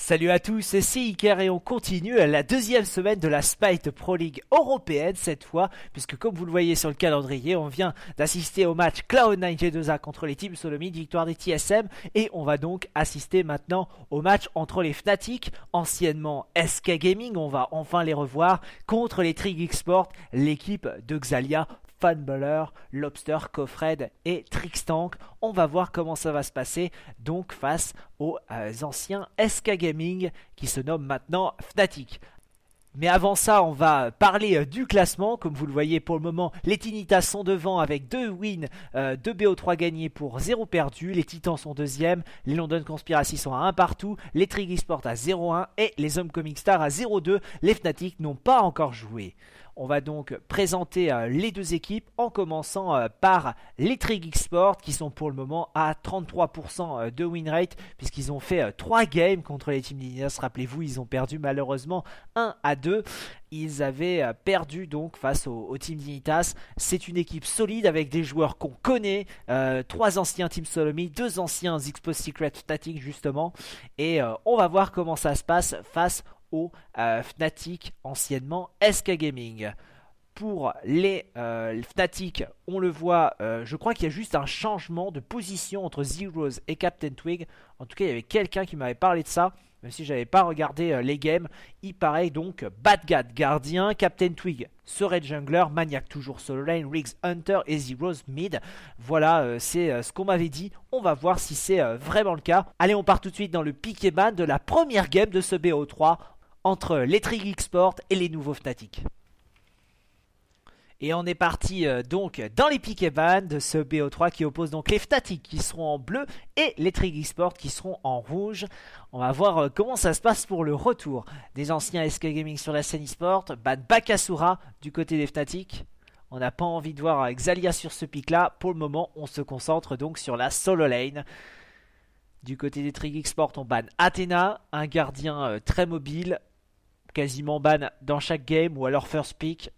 Salut à tous, c'est Iker et on continue la deuxième semaine de la Spite Pro League européenne cette fois, puisque comme vous le voyez sur le calendrier, on vient d'assister au match Cloud9 G2A contre les Teams Solomid, victoire des TSM, et on va donc assister maintenant au match entre les Fnatic, anciennement SK Gaming, on va enfin les revoir, contre les Trig l'équipe de Xalia Fanballer, Lobster, Coffred et Trickstank. On va voir comment ça va se passer donc face aux euh, anciens SK Gaming qui se nomment maintenant Fnatic. Mais avant ça, on va parler euh, du classement. Comme vous le voyez pour le moment, les Tinitas sont devant avec 2 wins, 2 euh, BO3 gagnés pour 0 perdu. Les Titans sont deuxième, les London Conspiracy sont à 1 partout, les Trigisport à 0-1 et les Hommes Comic Star à 0-2. Les Fnatic n'ont pas encore joué. On va donc présenter euh, les deux équipes en commençant euh, par les Trig Sport qui sont pour le moment à 33% euh, de win rate puisqu'ils ont fait 3 games contre les Team Dignitas. Rappelez-vous, ils ont perdu malheureusement 1 à 2 ils avaient perdu donc face au, Team Dignitas. C'est une équipe solide avec des joueurs qu'on connaît, 3 trois anciens Team Solomy, deux anciens X-Post Secret Static justement, et on va voir comment ça se passe face euh, Fnatic, anciennement SK Gaming pour euh, les Fnatic, on le voit, euh, je crois qu'il y a juste un changement de position entre Zeroes et Captain Twig. En tout cas, il y avait quelqu'un qui m'avait parlé de ça, même si n'avais pas regardé les games. Il paraît donc Badgad gardien, Captain Twig serait jungler, Maniac toujours solo lane, Riggs hunter et Zeroes mid. Voilà, c'est ce qu'on m'avait dit. On va voir si c'est vraiment le cas. Allez, on part tout de suite dans le pick de la première game de ce BO3 entre les Trig Export et les nouveaux Fnatic. Et on est parti euh, donc dans les et ban de ce BO3 qui oppose donc les Fnatic qui seront en bleu et les Trig Export qui seront en rouge. On va voir euh, comment ça se passe pour le retour des anciens SK Gaming sur la scène e-sport. Bad Bakasura du côté des Fnatic. On n'a pas envie de voir euh, Xalia sur ce pic là. Pour le moment, on se concentre donc sur la solo lane. Du côté des Trig Export, on ban Athena, un gardien très mobile, quasiment ban dans chaque game ou alors first pick.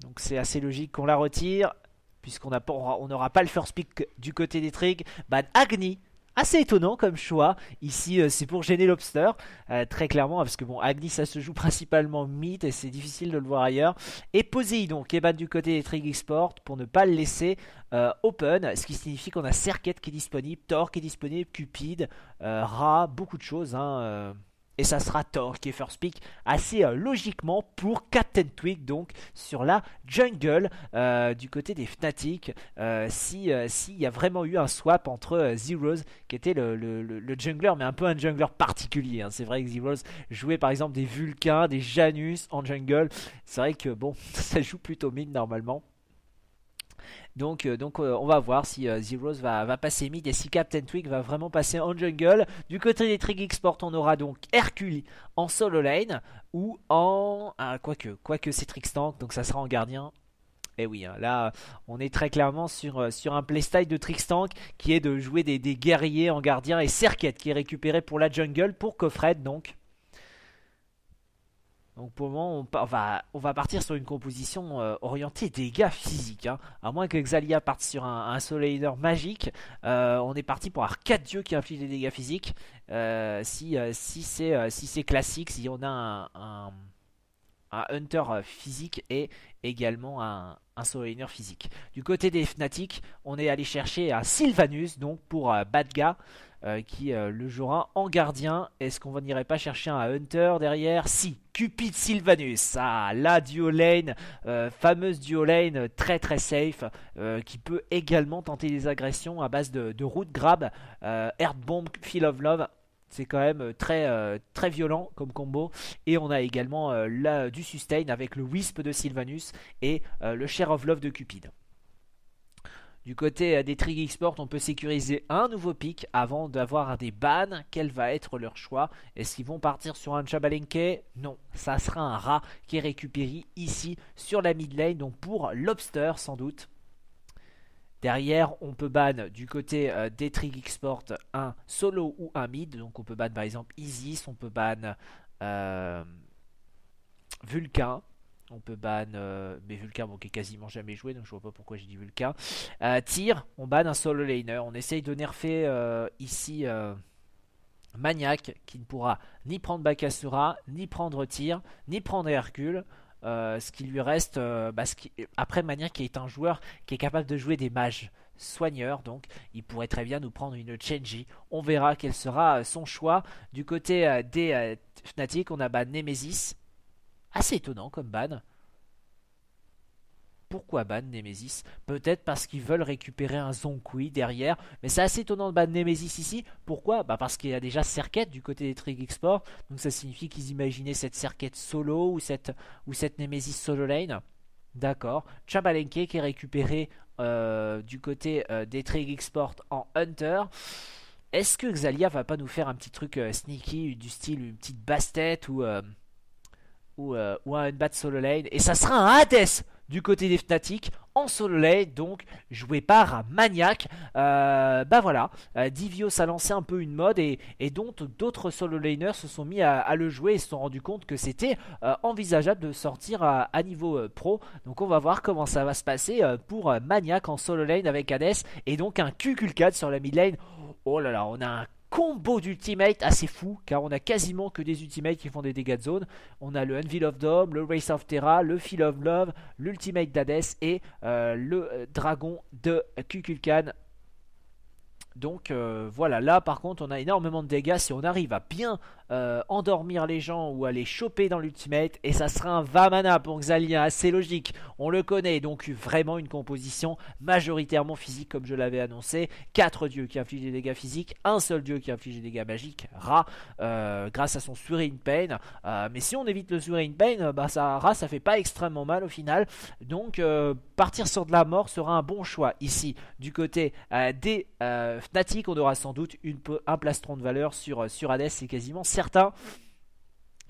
Donc c'est assez logique qu'on la retire puisqu'on n'aura pas le first pick du côté des Trigs. Ban Agni. Assez étonnant comme choix. Ici, euh, c'est pour gêner Lobster, euh, très clairement, parce que bon, Agni, ça se joue principalement mythe et c'est difficile de le voir ailleurs. Et Poseidon, qui est ban du côté des Trigs Export pour ne pas le laisser euh, open, ce qui signifie qu'on a Serket qui est disponible, Thor qui est disponible, Cupid, Ra, beaucoup de choses. Hein, et ça sera Thor qui est first pick assez euh, logiquement pour Captain Twig donc sur la jungle euh, du côté des Fnatic euh, si s'il y a vraiment eu un swap entre Zeros qui était le, jungler mais un peu un jungler particulier hein. c'est vrai que Zeros jouait par exemple des Vulcains des Janus en jungle c'est vrai que bon ça joue plutôt mid normalement donc, euh, donc euh, on va voir si euh, Zeros va, va, passer mid et si Captain Twig va vraiment passer en jungle. Du côté des Trig on aura donc Hercule en solo lane ou en. Ah, quoique, que c'est Trickstank donc ça sera en gardien. Et eh oui, hein, là, on est très clairement sur, sur un playstyle de Trickstank qui est de jouer des, guerriers en gardien et Serket qui est récupéré pour la jungle pour Cofred donc. Donc pour le moment, on, va, on va, partir sur une composition euh, orientée dégâts physiques. Hein. À moins que Xalia parte sur un, un magique, euh, on est parti pour avoir 4 dieux qui infligent des dégâts physiques. Euh, si, c'est classique, si on a un, Hunter physique et également un, un physique. Du côté des Fnatic, on est allé chercher un Sylvanus, donc pour Badga. Euh, qui euh, le jouera en gardien. Est-ce qu'on n'irait pas chercher un Hunter derrière Si, Cupid Sylvanus. Ah, la duo lane, euh, fameuse duo très très safe, qui peut également tenter des agressions à base de, root grab, euh, Bomb, Feel of Love. C'est quand même très, très violent comme combo. Et on a également du sustain avec le Wisp de Sylvanus et le Share of Love de Cupid. Du côté euh, des Trig Export, on peut sécuriser un nouveau pic avant d'avoir des bans. Quel va être leur choix Est-ce qu'ils vont partir sur un Chabalenke Non, ça sera un rat qui est récupéré ici sur la mid lane, donc pour Lobster sans doute. Derrière, on peut ban du côté euh, des Trig Export un solo ou un mid. Donc on peut ban par exemple Isis, on peut ban euh, on peut ban, euh, mais vulcan qui est quasiment jamais joué, donc je vois pas pourquoi j'ai dit Vulca. Euh, tir, on ban un solo laner. On essaye de nerfer euh, ici euh, Maniac, qui ne pourra ni prendre Bakasura, ni prendre Tyr, ni prendre Hercule. ce qui lui reste, bah, ce qui... après est un joueur qui est capable de jouer des mages soigneurs, donc il pourrait très bien nous prendre une Chenji. On verra quel sera son choix. Du côté des Fnatic, on a ban Nemesis, Assez étonnant comme ban. Pourquoi ban Nemesis Peut-être parce qu'ils veulent récupérer un Zonkui derrière, mais c'est assez étonnant de ban Nemesis ici. Pourquoi bah Parce qu'il y a déjà Serket du côté des Trig Export, donc ça signifie qu'ils imaginaient cette Serket solo ou cette, ou cette Nemesis solo lane. D'accord. Chabalenke qui est récupéré euh, du côté euh, des Trig Export en Hunter. Est-ce que Xalia va pas nous faire un petit truc euh, sneaky du style une petite bastette tête ou euh, ou, à un bat solo lane. Et ça sera un Hades du côté des Fnatic en solo lane, donc joué par Maniac euh, bah voilà, Divio euh, Divios a lancé un peu une mode et, et dont d'autres solo laners se sont mis à, le jouer et se sont rendu compte que c'était envisageable de sortir à, niveau pro. Donc on va voir comment ça va se passer pour Maniac en solo lane avec Hades et donc un QQ4 sur la mid lane. Oh là là, on a un combo d'ultimate assez fou, car on a quasiment que des ultimates qui font des dégâts de zone. On a le Anvil of Dome, le Race of Terra, le Feel of Love, l'ultimate d'Hades et euh, le euh, Dragon de Kukulkan. Donc euh, voilà, là par contre on a énormément de dégâts. Si on arrive à bien euh, endormir les gens ou aller choper dans l'ultimate. Et ça sera un Vamana pour Xalien, assez logique. On le connaît, donc vraiment une composition majoritairement physique comme je l'avais annoncé. 4 dieux qui infligent des dégâts physiques, un seul dieu qui inflige des dégâts magiques, Ra, euh, grâce à son Surin Pain. Euh, mais si on évite le Surin Pain, bah ça, Ra ça fait pas extrêmement mal au final. Donc partir sur de la mort sera un bon choix ici. Du côté des Fnatic, on aura sans doute un plastron de valeur sur, sur Hades, c'est quasiment certain.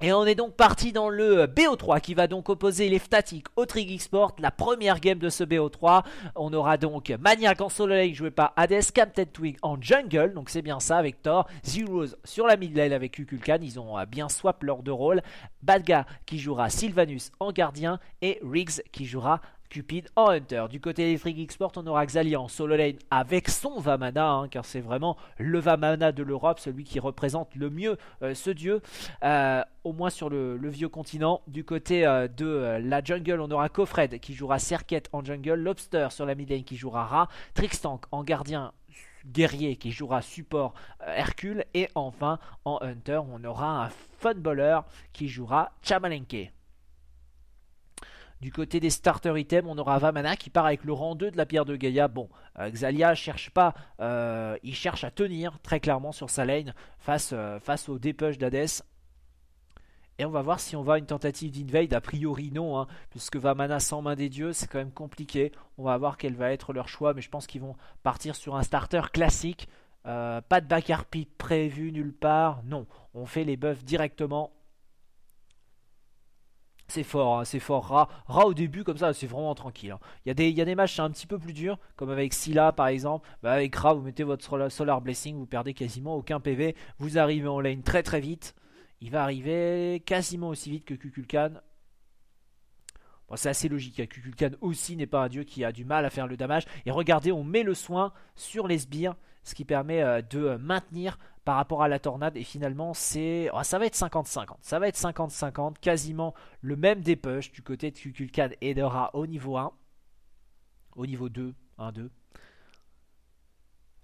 Et on est donc parti dans le BO3 qui va donc opposer les Fnatic au Trig Sport, la première game de ce BO3. On aura donc Maniac en Soleil joué par Hades, Captain Twig en jungle, donc c'est bien ça avec Thor, Zeroes sur la mid lane avec Kukulkan, ils ont euh, bien swap leur deux rôles, Badga qui jouera Sylvanus en gardien et Riggs qui jouera Cupid en Hunter. Du côté Electric Xport, on aura Xalian en solo lane avec son Vamana, hein, car c'est vraiment le Vamana de l'Europe, celui qui représente le mieux euh, ce dieu, euh, au moins sur le, vieux continent. Du côté euh, de la jungle, on aura Kofred qui jouera Serket en jungle, Lobster sur la mid lane qui jouera Ra, Trickstank en gardien guerrier qui jouera support Hercule et enfin en Hunter on aura un footballeur qui jouera Chamalenke. Du côté des starter items, on aura Vamana qui part avec le rang 2 de la pierre de Gaïa. Bon, euh, Xalia cherche pas, euh, il cherche à tenir très clairement sur sa lane face, euh, face au dépush d'Hades. Et on va voir si on va à une tentative d'invade. A priori, non, hein, puisque Vamana sans main des dieux, c'est quand même compliqué. On va voir quel va être leur choix, mais je pense qu'ils vont partir sur un starter classique. pas de back prévu nulle part. Non, on fait les buffs directement c'est fort, hein, c'est fort. Ra, Ra au début, comme ça, c'est vraiment tranquille. Hein. Il, y a des, y, a des matchs, un petit peu plus durs, comme avec Scylla par exemple. Bah, avec Ra, vous mettez votre Solar Blessing, vous perdez quasiment aucun PV. Vous arrivez en lane très très vite. Il va arriver quasiment aussi vite que Kukulkan. Bon, c'est assez logique. Hein. Kukulkan aussi n'est pas un dieu qui a du mal à faire le damage. Et regardez, on met le soin sur les sbires ce qui permet euh, de euh, maintenir par rapport à la tornade et finalement c'est oh, ça va être 50-50 ça va être 50-50 quasiment le même dépush du côté de Kukulkan et de au niveau 1 au niveau 2 1-2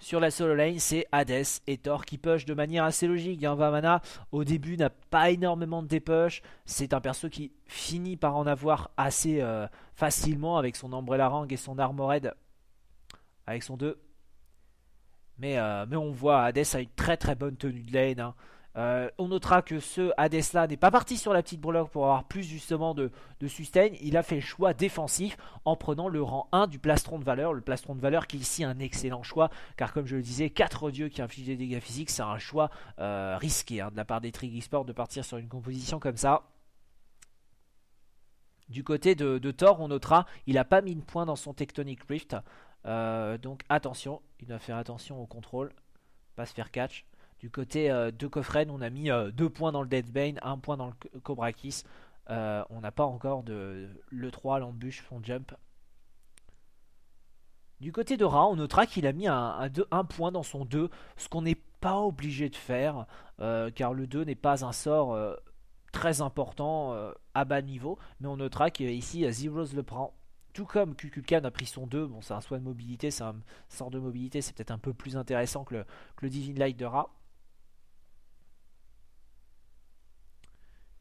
sur la solo lane, c'est Hades et Thor qui push de manière assez logique. Hein. Vamana, au début, n'a pas énormément de dépush. C'est un perso qui finit par en avoir assez euh, facilement avec son Umbrella Rang et son Armored. Avec son 2. Euh, mais, on voit Hades a une très très bonne tenue de lane. Hein. Euh, on notera que ce Hades là n'est pas parti sur la petite broloque pour avoir plus justement de, sustain. Il a fait le choix défensif en prenant le rang 1 du plastron de valeur. Le plastron de valeur qui est ici un excellent choix car comme je le disais, 4 dieux qui infligent des dégâts physiques, c'est un choix euh, risqué hein, de la part des Trigisports de partir sur une composition comme ça. Du côté de, Thor, on notera, il n'a pas mis de point dans son Tectonic Rift. Euh, donc attention, il doit faire attention au contrôle, pas se faire catch. Du côté euh, de Coffren, on a mis 2 euh, points dans le Deadbane 1 point dans le Cobra Kiss. on n'a pas encore de le 3, l'embûche, font jump. Du côté de Ra, on notera qu'il a mis un, point dans son 2, ce qu'on n'est pas obligé de faire, car le 2 n'est pas un sort très important à bas niveau, mais on notera qu'ici Zeroes le prend tout comme Kukulkan a pris son 2, bon c'est un soin de mobilité, c'est un sort de mobilité, c'est peut-être un peu plus intéressant que le, Divine Light de Ra.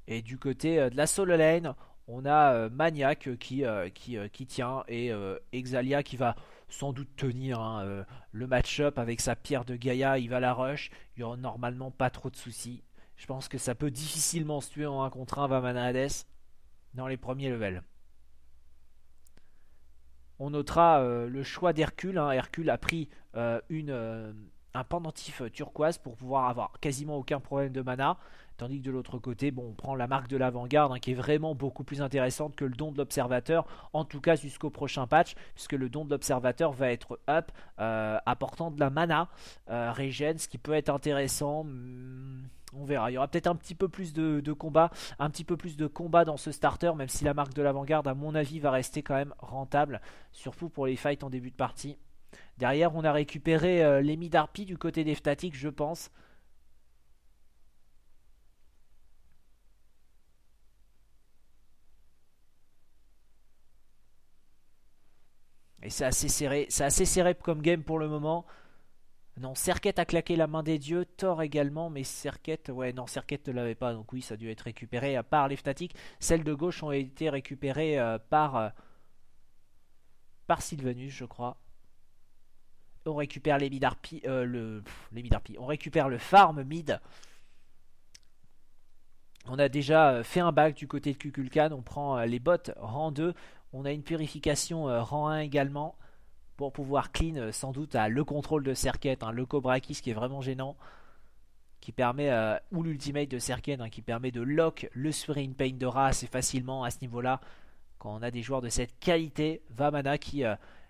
Et du côté euh, de la Solo Lane, on a euh, Maniac euh, qui, qui, tient et Exalia qui va sans doute tenir hein, le match-up avec sa pierre de Gaïa, il va la rush, il n'y aura normalement pas trop de soucis. Je pense que ça peut difficilement se tuer en 1 contre 1 Vamana Hades dans les premiers levels. On notera euh, le choix d'Hercule. Hein. Hercule a pris euh, une euh, un pendentif euh, turquoise pour pouvoir avoir quasiment aucun problème de mana. Tandis que de l'autre côté, bon, on prend la marque de l'avant-garde hein, qui est vraiment beaucoup plus intéressante que le don de l'observateur, en tout cas jusqu'au prochain patch, puisque le don de l'observateur va être up, euh, apportant de la mana, euh, Regen ce qui peut être intéressant. Hmm, on verra, il y aura peut-être un petit peu plus de, combat un petit peu plus de combat dans ce starter, même si la marque de l'avant-garde, à mon avis, va rester quand même rentable, surtout pour les fights en début de partie. Derrière, on a récupéré euh, les du côté des Fnatic, je pense. Et c'est assez serré. C'est assez serré comme game pour le moment. Non, Serquette a claqué la main des dieux, Thor également, mais Serquette, ouais, non, Serquette ne l'avait pas, donc oui, ça a dû être récupéré à part les Fnatic. Celles de gauche ont été récupérées euh, par, euh, par Sylvanus, je crois on récupère euh, le, les on récupère le farm mid. On a déjà euh, fait un bac du côté de Kukulkan, on prend euh, les bottes rang 2, on a une purification rang 1 également pour pouvoir clean sans doute à le contrôle de Serket, un hein, le Cobra ce qui est vraiment gênant, qui permet, ou l'ultimate de Serket hein, qui permet de lock le Spring Pain de Ra assez facilement à ce niveau-là. Quand on a des joueurs de cette qualité, Vamana qui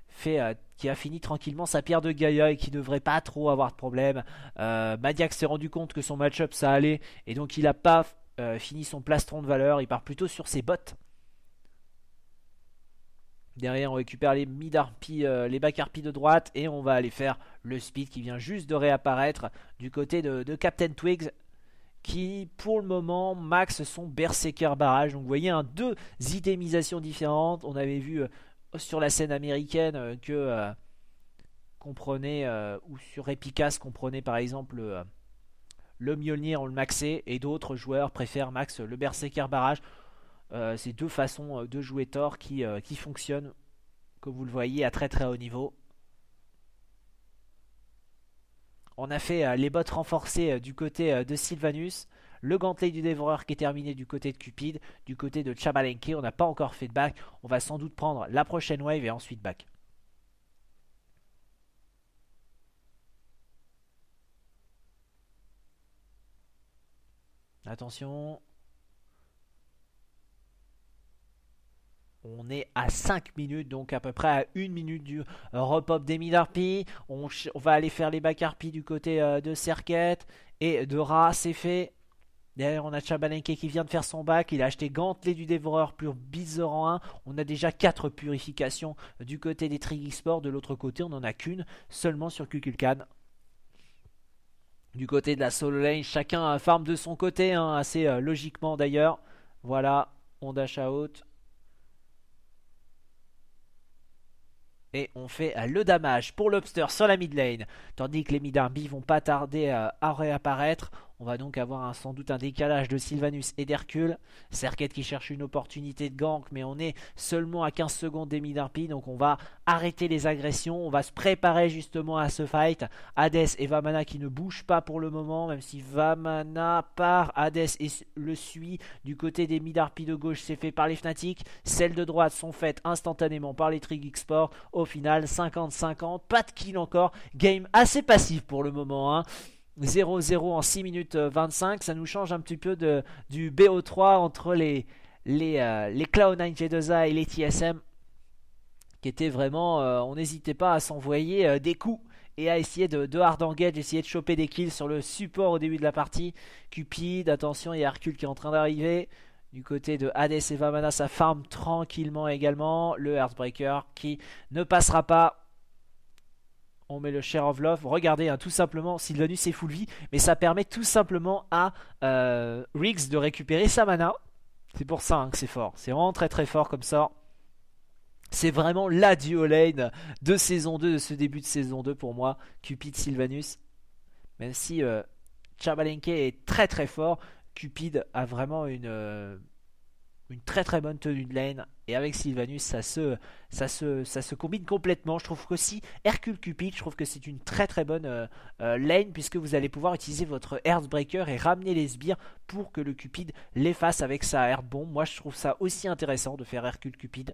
fait qui a fini tranquillement sa pierre de Gaïa et qui ne devrait pas trop avoir de problème. Euh, Madiak s'est rendu compte que son match-up ça allait et donc il n'a pas euh, fini son plastron de valeur, il part plutôt sur ses bottes. Derrière, on récupère les mid arpies euh, les back de droite et on va aller faire le speed qui vient juste de réapparaître du côté de, Captain Twigs qui pour le moment max son Berserker barrage. Donc vous voyez, deux idémisations différentes. On avait vu euh, sur la scène américaine euh, que comprenait euh, euh, ou sur Epicas comprenait par exemple le Mjolnir ou le Maxé, e, et d'autres joueurs préfèrent max le Berserker barrage. ces c'est deux façons de jouer Thor qui, fonctionnent, comme vous le voyez, à très très haut niveau. On a fait les bottes renforcées du côté de Sylvanus. Le gantelet du dévoreur qui est terminé du côté de Cupid, du côté de Chabalenke. on n'a pas encore fait de back. On va sans doute prendre la prochaine wave et ensuite back. Attention. On est à 5 minutes, donc à peu près à 1 minute du repop des mid-harpies. On, va aller faire les back harpies du côté euh, de Serket. et de Ra, c'est fait. Derrière, on a Chabalenke qui vient de faire son bac. Il a acheté Gantelet du Dévoreur pur Bizarre en 1. On a déjà 4 purifications du côté des Triggy De l'autre côté, on n'en a qu'une seulement sur Kukulkan. Du côté de la solo lane, chacun farme de son côté, hein, assez euh, logiquement d'ailleurs. Voilà, on dash haute. Et on fait euh, le damage pour l'obster sur la mid lane. Tandis que les mid vont pas tarder euh, à réapparaître. On va donc avoir sans doute un décalage de Sylvanus et d'Hercule. Serket qui cherche une opportunité de gank, mais on est seulement à 15 secondes des Midarpi, donc on va arrêter les agressions, on va se préparer justement à ce fight. Hades et Vamana qui ne bougent pas pour le moment, même si Vamana part, Hades et le suit. Du côté des Midarpi de gauche, c'est fait par les Fnatic. Celles de droite sont faites instantanément par les Trig Au final, 50-50, pas de kill encore. Game assez passif pour le moment. Hein. 0-0 en 6 minutes 25. Euh, ça nous change un petit peu de, du BO3 entre les, les, euh, les Cloud9 G2A et les TSM qui étaient vraiment. Euh, on n'hésitait pas à s'envoyer des coups et à essayer de, de, hard engage, essayer de choper des kills sur le support au début de la partie. Cupid, attention, il y a Hercule qui est en train d'arriver. Du côté de Hades et Vamana, ça farm tranquillement également. Le Heartbreaker qui ne passera pas on met le Share of Love. Regardez, hein, tout simplement, Sylvanus est full vie, mais ça permet tout simplement à euh, Riggs de récupérer sa mana. C'est pour ça hein, que c'est fort. C'est vraiment très très fort comme ça. C'est vraiment la duo lane de saison 2, de ce début de saison 2 pour moi, Cupid Sylvanus. Même si euh, Chabalenke est très très fort, Cupid a vraiment une, euh, une très très bonne tenue de laine et avec Sylvanus ça se ça se ça se combine complètement. Je trouve que si Hercule Cupid, je trouve que c'est une très très bonne euh, euh, lane puisque vous allez pouvoir utiliser votre Earthbreaker et ramener les sbires pour que le Cupid l'efface avec sa Airbomb Moi je trouve ça aussi intéressant de faire Hercule Cupid.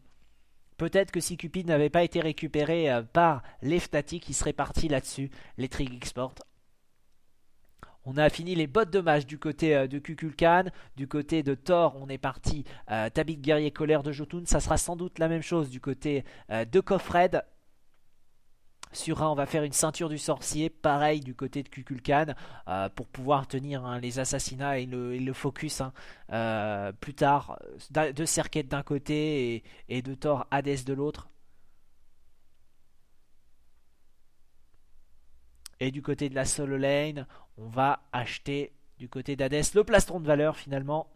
Peut-être que si Cupid n'avait pas été récupéré euh, par les Fnatic, il serait parti là-dessus, les Trig Export, on a fini les bottes de match du côté euh, de Kukulkan, du côté de Thor, on est parti euh, Tabit Guerrier Colère de Jotun, ça sera sans doute la même chose du côté euh, de Kofred. Sur un, on va faire une ceinture du sorcier, pareil du côté de Kukulkan, pour pouvoir tenir hein, les assassinats et le, focus hein, plus tard de Serket d'un côté et, et de Thor Hades de l'autre. Et du côté de la solo lane, on va acheter du côté d'Hades le plastron de valeur finalement.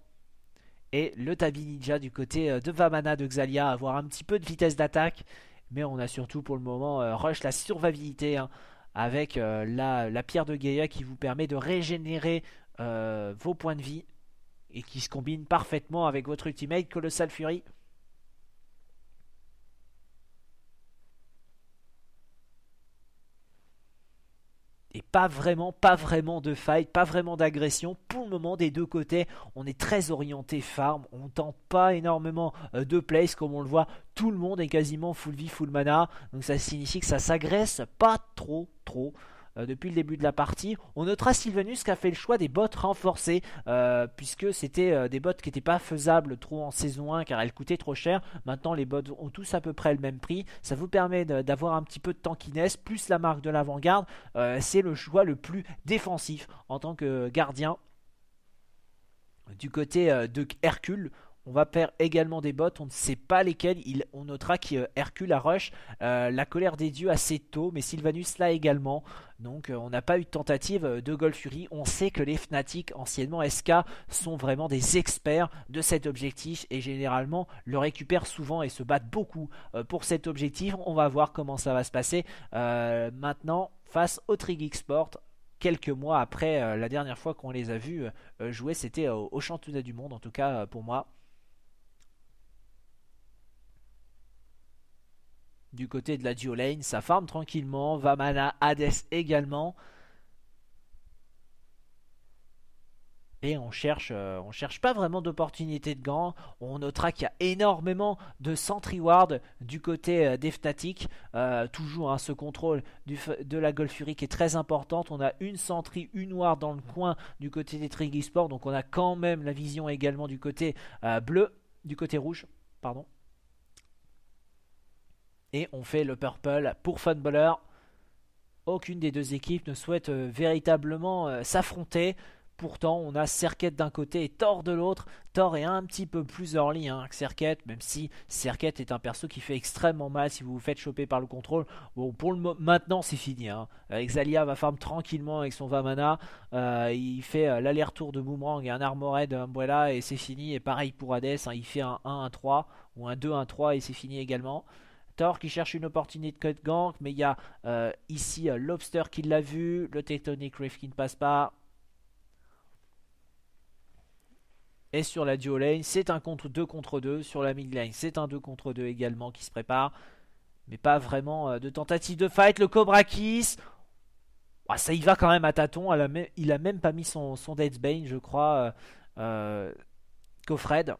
Et le Tabi Ninja du côté euh, de Vamana de Xalia, avoir un petit peu de vitesse d'attaque. Mais on a surtout pour le moment euh, rush la survivabilité hein, avec euh, la, la, pierre de Gaïa qui vous permet de régénérer vos points de vie et qui se combine parfaitement avec votre ultimate Colossal Fury. pas vraiment, pas vraiment de fight, pas vraiment d'agression. Pour le moment, des deux côtés, on est très orienté farm, on tente pas énormément euh, de place comme on le voit. Tout le monde est quasiment full vie, full mana, donc ça signifie que ça s'agresse pas trop, trop. Euh, depuis le début de la partie. On notera Sylvanus qui a fait le choix des bottes renforcées, euh, puisque c'était euh, des bottes qui n'étaient pas faisables trop en saison 1 car elles coûtaient trop cher. Maintenant, les bottes ont tous à peu près le même prix. Ça vous permet d'avoir un petit peu de tankiness, plus la marque de l'avant-garde. C'est le choix le plus défensif en tant que gardien du côté de Hercule. On va perdre également des bots, on ne sait pas lesquels. on notera qu'Hercule a rush euh, la colère des dieux assez tôt, mais Sylvanus l'a également. Donc euh, on n'a pas eu de tentative de Gold Fury. On sait que les Fnatic, anciennement SK, sont vraiment des experts de cet objectif et généralement le récupèrent souvent et se battent beaucoup euh, pour cet objectif. On va voir comment ça va se passer maintenant face au Trig Sport quelques mois après la dernière fois qu'on les a vus jouer. C'était au championnat du monde en tout cas pour moi. Du côté de la duolane, ça farm tranquillement. Vamana, Hades également. Et on cherche, euh, on cherche pas vraiment d'opportunités de gants. On notera qu'il y a énormément de sentry ward du côté euh, des Fnatic. Euh, toujours hein, ce contrôle de la Fury qui est très importante. On a une sentry, une ward dans le coin du côté des Trigisports. Donc on a quand même la vision également du côté bleu, du côté rouge, pardon. Et on fait le purple pour Funballer. Aucune des deux équipes ne souhaite euh, véritablement euh, s'affronter. Pourtant, on a Serket d'un côté et Thor de l'autre. Thor est un petit peu plus early hein, que Serket, même si Serket est un perso qui fait extrêmement mal si vous vous faites choper par le contrôle. Bon, pour le maintenant, c'est fini. Hein. Euh, Exalia va farm tranquillement avec son Vamana. il fait l'aller-retour de Boomerang et un Armored Umbrella et c'est fini. Et pareil pour Hades, hein, il fait un 1-1-3 ou un 2-1-3 et c'est fini également. Thor qui cherche une opportunité de cut gank, mais il y a euh, ici euh, Lobster qui l'a vu, le Tectonic Rift qui ne passe pas. Et sur la duo lane, c'est un contre 2 contre 2. Sur la mid lane, c'est un 2 contre 2 également qui se prépare. Mais pas vraiment euh, de tentative de fight. Le Cobra Kiss. Ah, ça y va quand même à tâtons. Il a même, pas mis son, son Deathbane, je crois, Cofred.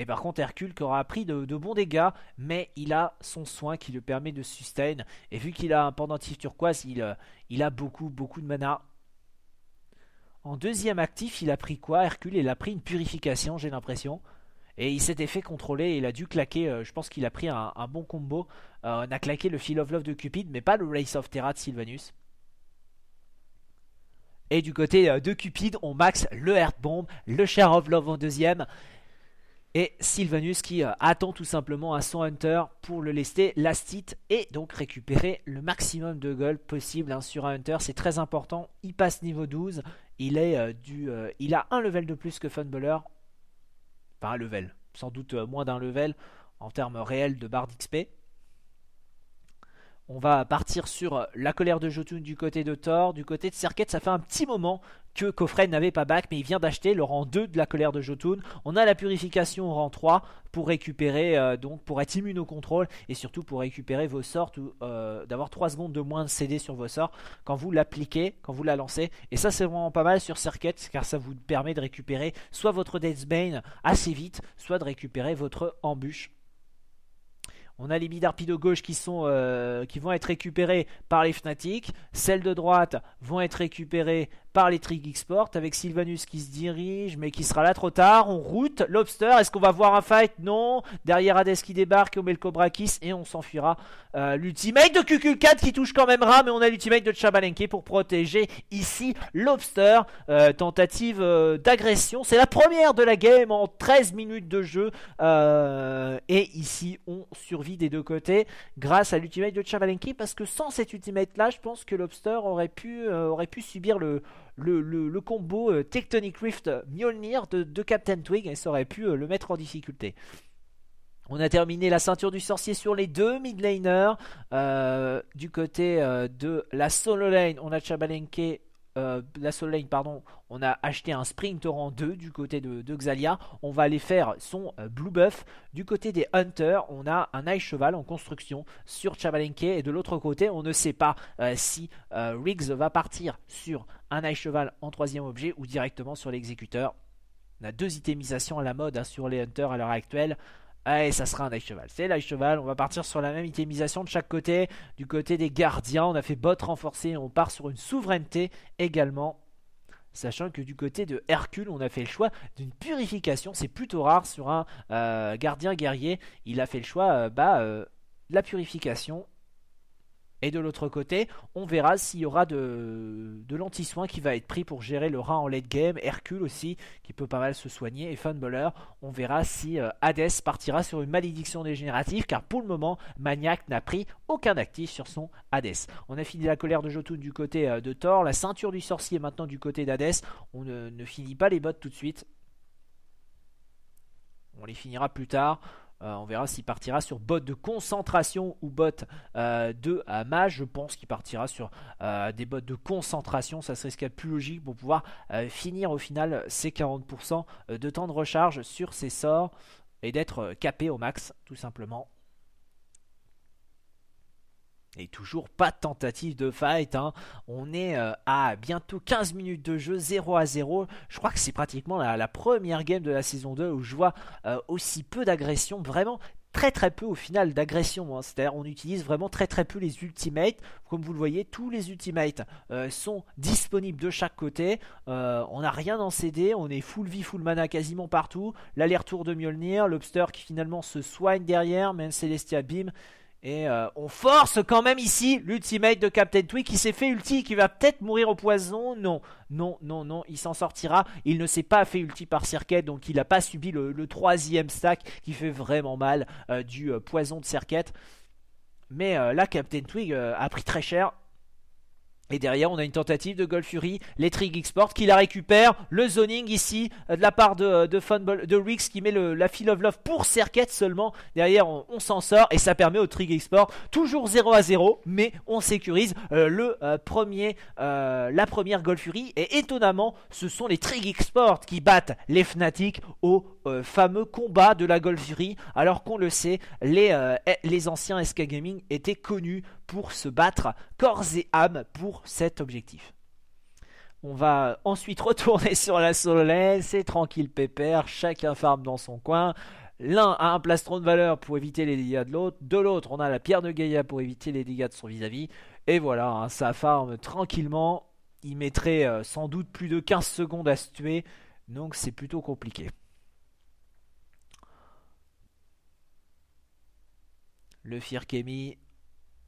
Et par contre, Hercule qui aura pris de, bons dégâts, mais il a son soin qui le permet de sustain. Et vu qu'il a un pendentif turquoise, il, euh, il a beaucoup, beaucoup de mana. En deuxième actif, il a pris quoi Hercule, il a pris une purification, j'ai l'impression. Et il s'était fait contrôler, il a dû claquer, euh, je pense qu'il a pris un, bon combo. Euh, on a claqué le Feel of Love de Cupid, mais pas le Race of Terra de Sylvanus. Et du côté de Cupid, on max le Heart Bomb, le Share of Love en deuxième, et Sylvanus qui euh, attend tout simplement à son Hunter pour le lester hit et donc récupérer le maximum de gold possible hein, sur un Hunter. C'est très important. Il passe niveau 12. Il, est, euh, du, euh, il a un level de plus que Funballer. Enfin un level. Sans doute moins d'un level en termes réels de barre d'XP on va partir sur euh, la colère de Jotun du côté de Thor, du côté de Serket, ça fait un petit moment que Coffret n'avait pas back, mais il vient d'acheter le rang 2 de la colère de Jotun. On a la purification au rang 3 pour récupérer, euh, donc pour être immune au contrôle, et surtout pour récupérer vos sorts, ou euh, d'avoir 3 secondes de moins de CD sur vos sorts quand vous l'appliquez, quand vous la lancez. Et ça c'est vraiment pas mal sur Serket, car ça vous permet de récupérer soit votre Deathbane assez vite, soit de récupérer votre embûche on a les bidarpies de gauche qui, sont, euh, qui vont être récupérés par les Fnatic, celles de droite vont être récupérées par les Trick avec Sylvanus qui se dirige mais qui sera là trop tard. On route Lobster. Est-ce qu'on va voir un fight Non. Derrière Hades qui débarque, on met le et on s'enfuira. Euh, l'ultimate de QQ4 qui touche quand même Ram mais on a l'ultimate de Chabalenke pour protéger ici Lobster. Euh, tentative euh, d'agression. C'est la première de la game en 13 minutes de jeu et ici on survit des deux côtés grâce à l'ultimate de Chabalenke parce que sans cet ultimate là je pense que Lobster aurait pu, aurait pu subir le le, combo euh, Tectonic Rift euh, Mjolnir de, Captain Twig et ça aurait pu euh, le mettre en difficulté. On a terminé la ceinture du sorcier sur les deux mid du côté de la solo lane, on a Chabalenke euh, la Soleil, pardon, on a acheté un Sprinter en 2 du côté de, Xalia. On va aller faire son euh, Blue Buff. Du côté des Hunters, on a un Ice Cheval en construction sur Chavalenke. Et de l'autre côté, on ne sait pas euh, si Riggs va partir sur un Ice Cheval en troisième objet ou directement sur l'exécuteur. On a deux itemisations à la mode hein, sur les Hunters à l'heure actuelle. Allez, ça sera un Ice Cheval. C'est l'Ice Cheval. On va partir sur la même itemisation de chaque côté. Du côté des gardiens, on a fait botte renforcée. On part sur une souveraineté également. Sachant que du côté de Hercule, on a fait le choix d'une purification. C'est plutôt rare sur un euh, gardien guerrier. Il a fait le choix, euh, bah, euh, de la purification et de l'autre côté, on verra s'il y aura de, l'anti-soin qui va être pris pour gérer le rat en late game, Hercule aussi, qui peut pas mal se soigner, et Funballer, on verra si euh, Hades partira sur une malédiction dégénérative, car pour le moment, Maniac n'a pris aucun actif sur son Hades. On a fini la colère de Jotun du côté euh, de Thor, la ceinture du sorcier maintenant du côté d'Hades, on ne, ne finit pas les bottes tout de suite. On les finira plus tard. Euh, on verra s'il partira sur bot de concentration ou bot euh, de euh, mage. Je pense qu'il partira sur euh, des bots de concentration. Ça serait ce qu'il y a plus logique pour pouvoir finir au final ses 40% de temps de recharge sur ses sorts et d'être capé au max tout simplement et toujours pas de tentative de fight. Hein. On est euh, à bientôt 15 minutes de jeu, 0 à 0. Je crois que c'est pratiquement la, première game de la saison 2 où je vois euh, aussi peu d'agression. Vraiment très très peu au final d'agression. Hein. C'est-à-dire on utilise vraiment très très peu les ultimates. Comme vous le voyez, tous les ultimates euh, sont disponibles de chaque côté. on n'a rien en CD, on est full vie, full mana quasiment partout. L'aller-retour de Mjolnir, Lobster qui finalement se soigne derrière, même Celestia Beam. Et euh, on force quand même ici l'ultimate de Captain Twig qui s'est fait ulti, qui va peut-être mourir au poison. Non, non, non, non, il s'en sortira. Il ne s'est pas fait ulti par Circuit, donc il n'a pas subi le, troisième stack qui fait vraiment mal euh, du euh, poison de Circuit. Mais là, Captain Twig a pris très cher. Et derrière, on a une tentative de Gold Fury, les Trig Export qui la récupère. Le zoning ici euh, de la part de, euh, de, Rix qui met la Feel of Love pour Serket seulement. Derrière, on, s'en sort et ça permet au Trig Export toujours 0 à 0, mais on sécurise euh, le premier, la première Gold Fury. Et étonnamment, ce sont les Trig Export qui battent les Fnatic au euh, fameux combat de la Golferie alors qu'on le sait, les, euh, eh, les anciens SK Gaming étaient connus pour se battre corps et âme pour cet objectif. On va euh, ensuite retourner sur la soleil, c'est tranquille pépère, chacun farme dans son coin. L'un a un plastron de valeur pour éviter les dégâts de l'autre. De l'autre, on a la pierre de Gaïa pour éviter les dégâts de son vis-à-vis. Et voilà, hein, ça farme tranquillement. Il mettrait sans doute plus de 15 secondes à se tuer. Donc c'est plutôt compliqué. le Firkemi,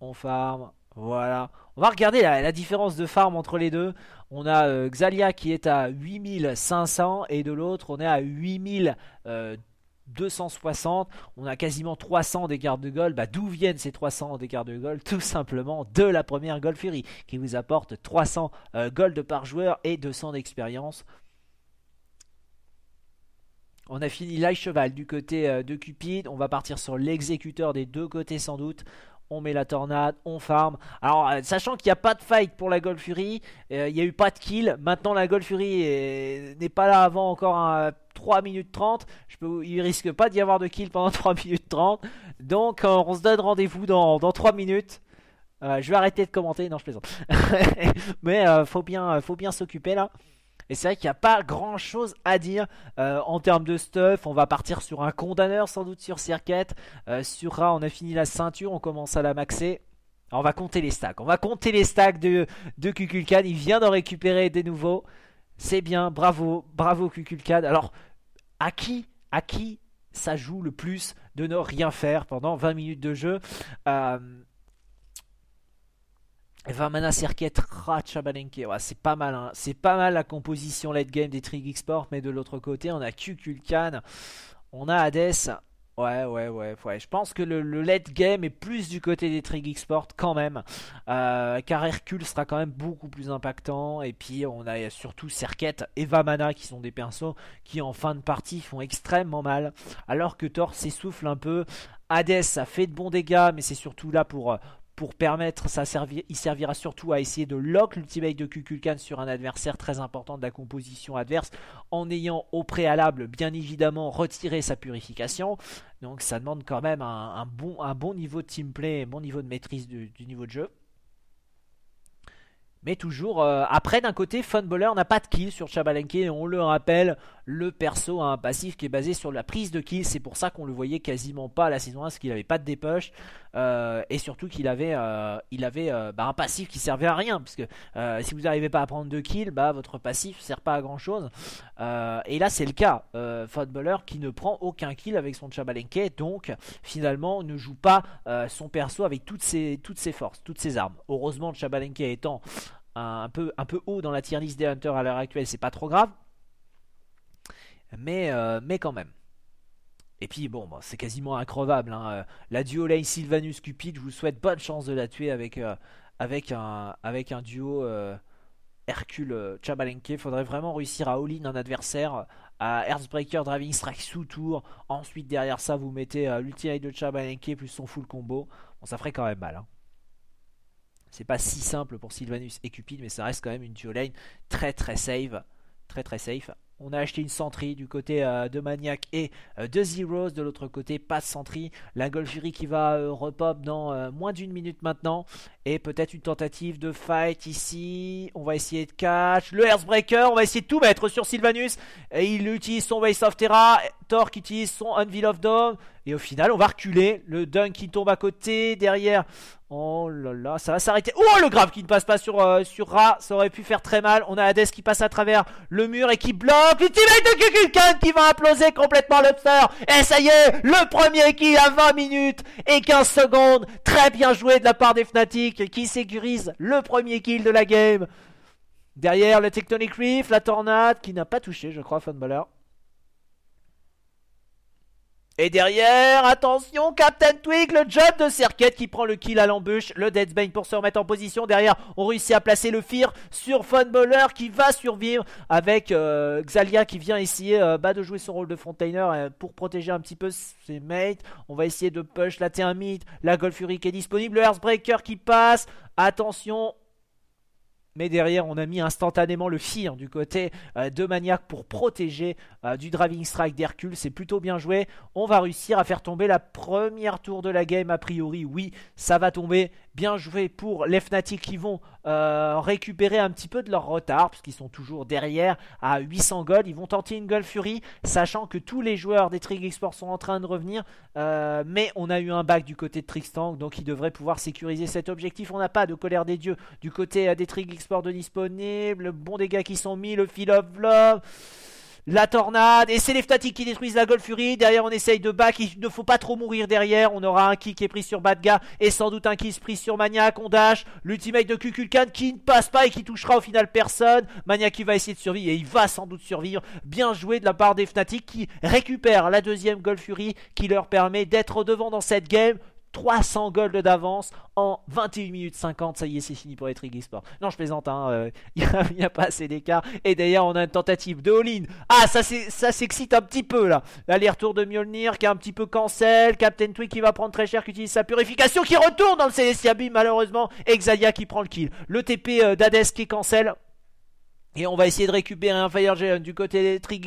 on farm, voilà. On va regarder la, différence de farm entre les deux. On a euh, Xalia qui est à 8500 et de l'autre on est à 8260. Euh, on a quasiment 300 gardes de gold. Bah, d'où viennent ces 300 gardes de gold Tout simplement de la première Gold Fury qui vous apporte 300 euh, gold par joueur et 200 d'expérience on a fini l'ail cheval du côté euh, de Cupid, On va partir sur l'exécuteur des deux côtés sans doute. On met la tornade, on farm. Alors, euh, sachant qu'il n'y a pas de fight pour la Gold Fury, euh, il n'y a eu pas de kill. Maintenant, la Gold Fury n'est pas là avant encore 3 minutes 30. Je peux, il risque pas d'y avoir de kill pendant 3 minutes 30. Donc, on se donne rendez-vous dans, 3 minutes. je vais arrêter de commenter, non je plaisante. Mais il faut bien s'occuper là. Et c'est vrai qu'il n'y a pas grand chose à dire euh, en termes de stuff. On va partir sur un condamneur sans doute sur circuit. Euh, sur on a fini la ceinture, on commence à la maxer. on va compter les stacks. On va compter les stacks de, de Kukulkan. Il vient d'en récupérer des nouveaux. C'est bien, bravo, bravo Kukulkan. Alors, à qui, à qui ça joue le plus de ne rien faire pendant 20 minutes de jeu euh, Mana Serket, ouais, c'est pas mal, hein. c'est pas mal la composition late game des Trig Export, mais de l'autre côté, on a Kukulkan, on a Hades, Ouais, ouais, ouais, ouais. Je pense que le, late game est plus du côté des Trig Export quand même. Euh, car Hercule sera quand même beaucoup plus impactant. Et puis on a surtout Serket et Vamana qui sont des pinceaux qui en fin de partie font extrêmement mal. Alors que Thor s'essouffle un peu. Hades, ça fait de bons dégâts, mais c'est surtout là pour, euh, pour permettre, ça il servira surtout à essayer de lock l'ultimate de Kukulkan sur un adversaire très important de la composition adverse en ayant au préalable bien évidemment retiré sa purification. Donc ça demande quand même un, bon, niveau de teamplay, un bon niveau de maîtrise du, niveau de jeu. Mais toujours, euh, après d'un côté, Funballer n'a pas de kill sur Chabalenke, on le rappelle, le perso a un passif qui est basé sur la prise de kill. C'est pour ça qu'on le voyait quasiment pas à la saison 1, parce qu'il n'avait pas de dépush. et surtout qu'il avait, euh, il avait euh, bah, un passif qui servait à rien. Parce que euh, si vous n'arrivez pas à prendre deux kills, bah, votre passif ne sert pas à grand chose. et là, c'est le cas. Footballer qui ne prend aucun kill avec son Chabalenke. Donc, finalement, ne joue pas son perso avec toutes ses, toutes ses forces, toutes ses armes. Heureusement, Chabalenke étant. Un peu, un peu haut dans la tier list des Hunters à l'heure actuelle, c'est pas trop grave mais, euh, mais quand même. Et puis bon, bah, c'est quasiment increvable. Hein. Euh, la duo Lane Sylvanus Cupid, je vous souhaite bonne chance de la tuer avec, euh, avec, un, avec un duo Hercule Chabalenke. Faudrait vraiment réussir à all-in un adversaire à Earthbreaker Driving Strike sous tour. Ensuite, derrière ça, vous mettez euh, de Chabalenke plus son full combo. Bon, ça ferait quand même mal. Hein. C'est pas si simple pour Sylvanus et Cupid, mais ça reste quand même une duo lane très très safe. Très très safe. On a acheté une Sentry du côté euh, de Maniac et euh, de Zeros. De l'autre côté, pas de Sentry. La Golfury qui va euh, repop dans moins d'une minute maintenant. Et peut-être une tentative de fight ici. On va essayer de catch. Le Hearthbreaker. on va essayer de tout mettre sur Sylvanus. Et il utilise son Waste of Terra qui utilise son Unveil of Dawn. Et au final, on va reculer. Le dunk qui tombe à côté. Derrière. Oh là là, ça va s'arrêter. Oh, le grave qui ne passe pas sur, euh, sur Ra. Ça aurait pu faire très mal. On a Hades qui passe à travers le mur et qui bloque. L'ultimate de Kukulkan qui va imploser complètement l'Upster. Et ça y est, le premier kill à 20 minutes et 15 secondes. Très bien joué de la part des Fnatic qui sécurise le premier kill de la game. Derrière le Tectonic Reef, la tornade qui n'a pas touché, je crois, Funballer. Et derrière, attention, Captain Twig, le job de Serket qui prend le kill à l'embûche. Le bank pour se remettre en position. Derrière, on réussit à placer le Fear sur Funballer qui va survivre avec euh, Xalia qui vient essayer euh, bah, de jouer son rôle de frontliner euh, pour protéger un petit peu ses mates. On va essayer de push la Thermite, la Golfuri qui est disponible, le Hearthbreaker qui passe. Attention, mais derrière on a mis instantanément le fear du côté euh, de Maniac pour protéger euh, du driving strike d'Hercule, c'est plutôt bien joué, on va réussir à faire tomber la première tour de la game a priori, oui ça va tomber Bien joué pour les Fnatic qui vont euh, récupérer un petit peu de leur retard, puisqu'ils sont toujours derrière à 800 gold. Ils vont tenter une Gold Fury, sachant que tous les joueurs des Trig sont en train de revenir. Euh, mais on a eu un bac du côté de Trixtank, donc ils devraient pouvoir sécuriser cet objectif. On n'a pas de colère des dieux du côté euh, des Trig de disponible. Bon dégâts qui sont mis, le fill of Love la tornade, et c'est les Fnatic qui détruisent la Gold Fury, derrière on essaye de back, il ne faut pas trop mourir derrière, on aura un kick qui est pris sur Badga, et sans doute un kick pris sur Maniac, on dash, l'ultimate de Kukulkan qui ne passe pas et qui touchera au final personne, Maniac qui va essayer de survivre, et il va sans doute survivre, bien joué de la part des Fnatic qui récupèrent la deuxième Gold Fury, qui leur permet d'être devant dans cette game, 300 gold d'avance en 21 minutes 50. Ça y est, c'est fini pour les Trig Non, je plaisante, il hein, euh, n'y a, pas assez d'écart. Et d'ailleurs, on a une tentative de all Ah, ça, ça s'excite un petit peu là. L'aller-retour de Mjolnir qui est un petit peu cancel. Captain Twig qui va prendre très cher, qui utilise sa purification, qui retourne dans le Celestia Beam malheureusement. Et qui prend le kill. Le TP euh, d'Ades qui cancel. Et on va essayer de récupérer un Fire Giant du côté des Trig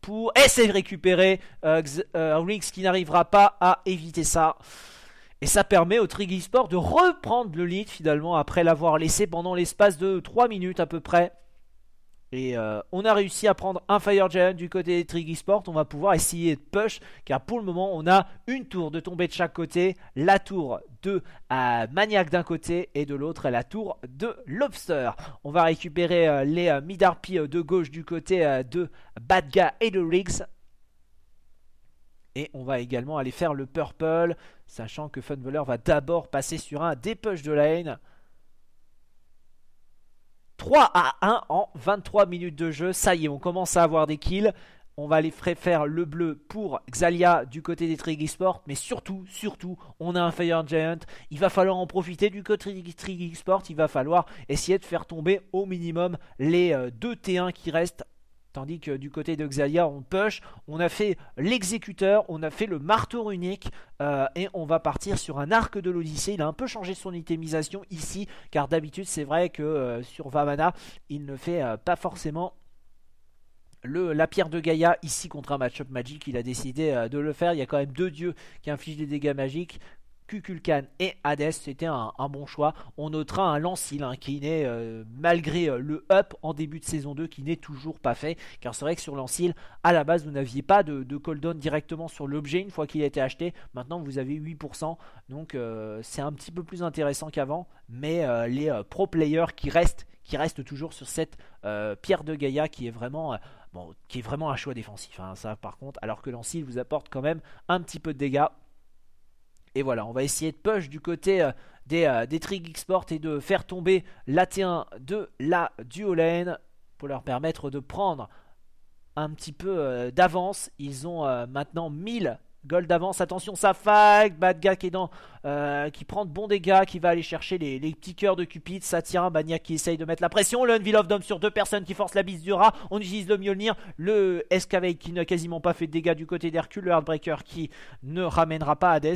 pour... essayer de récupérer Euh, euh qui n'arrivera pas à éviter ça. Et ça permet au Trigisport Sport de reprendre le lead finalement après l'avoir laissé pendant l'espace de 3 minutes à peu près. Et euh, on a réussi à prendre un Fire Giant du côté des Trig Sport. On va pouvoir essayer de push car pour le moment on a une tour de tomber de chaque côté. La tour de Maniac d'un côté et de l'autre la tour de Lobster. On va récupérer euh, les euh, Midarpi de gauche du côté de Badga et de Riggs. Et on va également aller faire le Purple sachant que Funveller va d'abord passer sur un dépush de la 3 à 1 en 23 minutes de jeu. Ça y est, on commence à avoir des kills. On va aller faire le bleu pour Xalia du côté des Trig Mais surtout, surtout, on a un Fire Giant. Il va falloir en profiter du côté des Sport. Il va falloir essayer de faire tomber au minimum les 2 euh, T1 qui restent Tandis que du côté de Xalia, on push, on a fait l'exécuteur, on a fait le marteau unique euh, et on va partir sur un arc de l'Odyssée. Il a un peu changé son itemisation ici, car d'habitude, c'est vrai que euh, sur Vamana, il ne fait euh, pas forcément le, la pierre de Gaïa, ici contre un match-up magique, il a décidé de le faire. Il y a quand même deux dieux qui infligent des dégâts magiques. Kukulkan et Hades, c'était un, bon choix. On notera un Lancille hein, qui n'est, euh, malgré euh, le up en début de saison 2, qui n'est toujours pas fait. Car c'est vrai que sur Lancille, à la base, vous n'aviez pas de, de cooldown directement sur l'objet une fois qu'il a été acheté. Maintenant, vous avez 8%. Donc, euh, c'est un petit peu plus intéressant qu'avant. Mais les pro players qui restent, qui restent toujours sur cette pierre de Gaïa qui est vraiment. Bon, qui est vraiment un choix défensif, hein, ça par contre, alors que Lancille vous apporte quand même un petit peu de dégâts, et voilà, on va essayer de push du côté euh, des, euh, des Trig Export et de faire tomber l'AT1 de la Duolane pour leur permettre de prendre un petit peu euh, d'avance. Ils ont maintenant 1000 gold d'avance. Attention, ça fag. Badga qui dans, qui prend de bons dégâts, qui va aller chercher les, petits cœurs de Cupid. un Bania qui essaye de mettre la pression. Le Unveil of Dome sur deux personnes qui forcent la bise du rat. On utilise le Mjolnir. Le Escavate qui n'a quasiment pas fait de dégâts du côté d'Hercule. Le Heartbreaker qui ne ramènera pas Hades.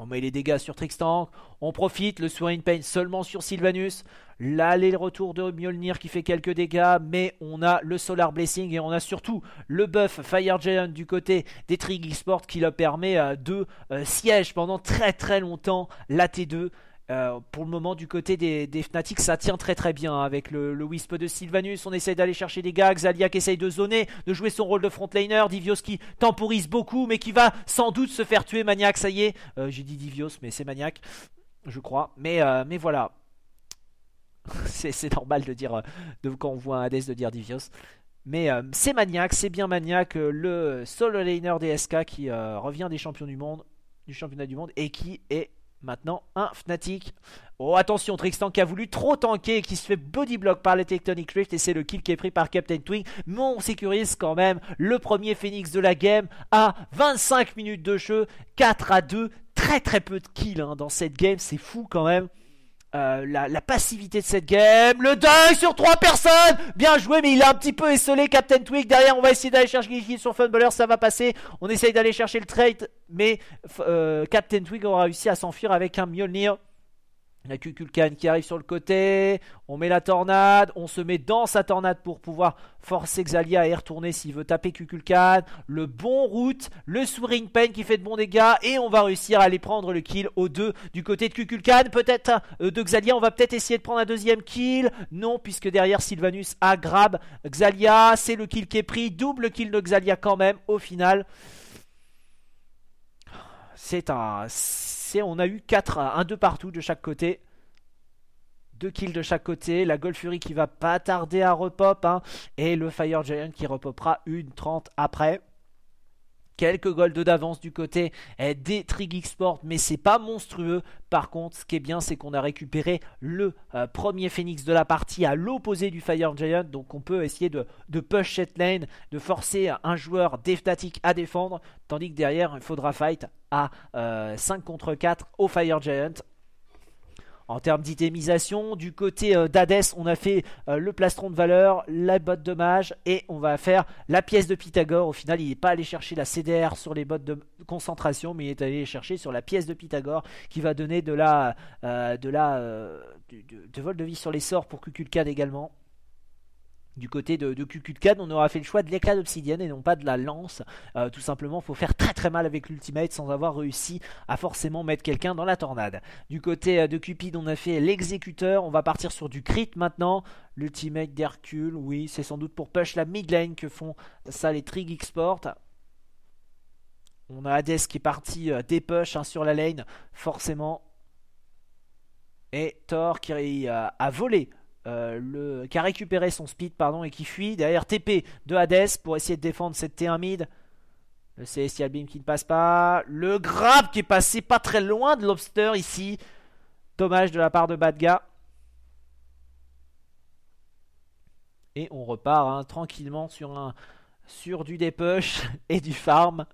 On met les dégâts sur Trickstank. on profite, le Swain Pain seulement sur Sylvanus. L'aller-retour de Mjolnir qui fait quelques dégâts, mais on a le Solar Blessing et on a surtout le buff Fire Giant du côté des Triglysport qui leur permet euh, de euh, siège pendant très très longtemps la T2. Euh, pour le moment, du côté des, Fnatic, ça tient très très bien. Hein, avec le, le Wisp de Sylvanus, on essaye d'aller chercher des gags, Xaliak essaye de zoner, de jouer son rôle de frontliner. Divios qui temporise beaucoup, mais qui va sans doute se faire tuer. Maniac, ça y est. Euh, j'ai dit Divios, mais c'est Maniac, je crois. Mais, euh, mais voilà. c'est normal de dire, de, quand on voit un Hades, de dire Divios. Mais c'est Maniac, c'est bien Maniac, le solo laner des SK qui revient des champions du monde, du championnat du monde et qui est maintenant un Fnatic. Oh attention, Trixtan qui a voulu trop tanker, qui se fait body block par les Tectonic Rift et c'est le kill qui est pris par Captain Twig. Mais on sécurise quand même le premier Phoenix de la game à 25 minutes de jeu, 4 à 2, très très peu de kills hein, dans cette game, c'est fou quand même. Euh, la, passivité de cette game. Le deuil sur trois personnes Bien joué, mais il a un petit peu esselé Captain Twig. Derrière, on va essayer d'aller chercher Gigi sur Funballer, ça va passer. On essaye d'aller chercher le trade, mais euh, Captain Twig aura réussi à s'enfuir avec un Mjolnir. La Kukulkan qui arrive sur le côté, on met la tornade, on se met dans sa tornade pour pouvoir forcer Xalia à y retourner s'il veut taper Kukulkan. Le bon route, le Souring Pain qui fait de bons dégâts et on va réussir à aller prendre le kill au deux du côté de Kukulkan. Peut-être euh, de Xalia, on va peut-être essayer de prendre un deuxième kill. Non, puisque derrière Sylvanus aggrave Xalia, c'est le kill qui est pris, double kill de Xalia quand même au final. C'est un... On a eu 4, 1-2 partout de chaque côté deux kills de chaque côté, la Gold qui va pas tarder à repop, hein, et le Fire Giant qui repopera une 30 après quelques golds d'avance du côté eh, des Trigix Sport, mais c'est pas monstrueux. Par contre, ce qui est bien, c'est qu'on a récupéré le euh, premier Phoenix de la partie à l'opposé du Fire Giant, donc on peut essayer de, push cette lane, de forcer un joueur d'Eftatic à défendre, tandis que derrière, il faudra fight à 5 euh, contre 4 au Fire Giant en termes d'itemisation, du côté euh, d'Hadès, on a fait euh, le plastron de valeur, la botte de mage, et on va faire la pièce de Pythagore. Au final, il n'est pas allé chercher la CDR sur les bottes de concentration, mais il est allé chercher sur la pièce de Pythagore, qui va donner de la, euh, de la, de vol de vie sur les sorts pour Kukulkan également du côté de, de on aura fait le choix de l'éclat d'obsidienne et non pas de la lance. Euh, tout simplement, faut faire très très mal avec l'ultimate sans avoir réussi à forcément mettre quelqu'un dans la tornade. Du côté euh, de Cupid, on a fait l'exécuteur. On va partir sur du crit maintenant. L'ultimate d'Hercule, oui, c'est sans doute pour push la mid lane que font ça les Trig Export. On a Hades qui est parti euh, des push hein, sur la lane, forcément. Et Thor qui a volé euh, le, qui a récupéré son speed pardon, et qui fuit derrière TP de Hades pour essayer de défendre cette T1 mid. Le Celestial Beam qui ne passe pas. Le Grab qui est passé pas très loin de Lobster ici. Dommage de la part de Badga. Et on repart hein, tranquillement sur, un, sur du dépush et du farm.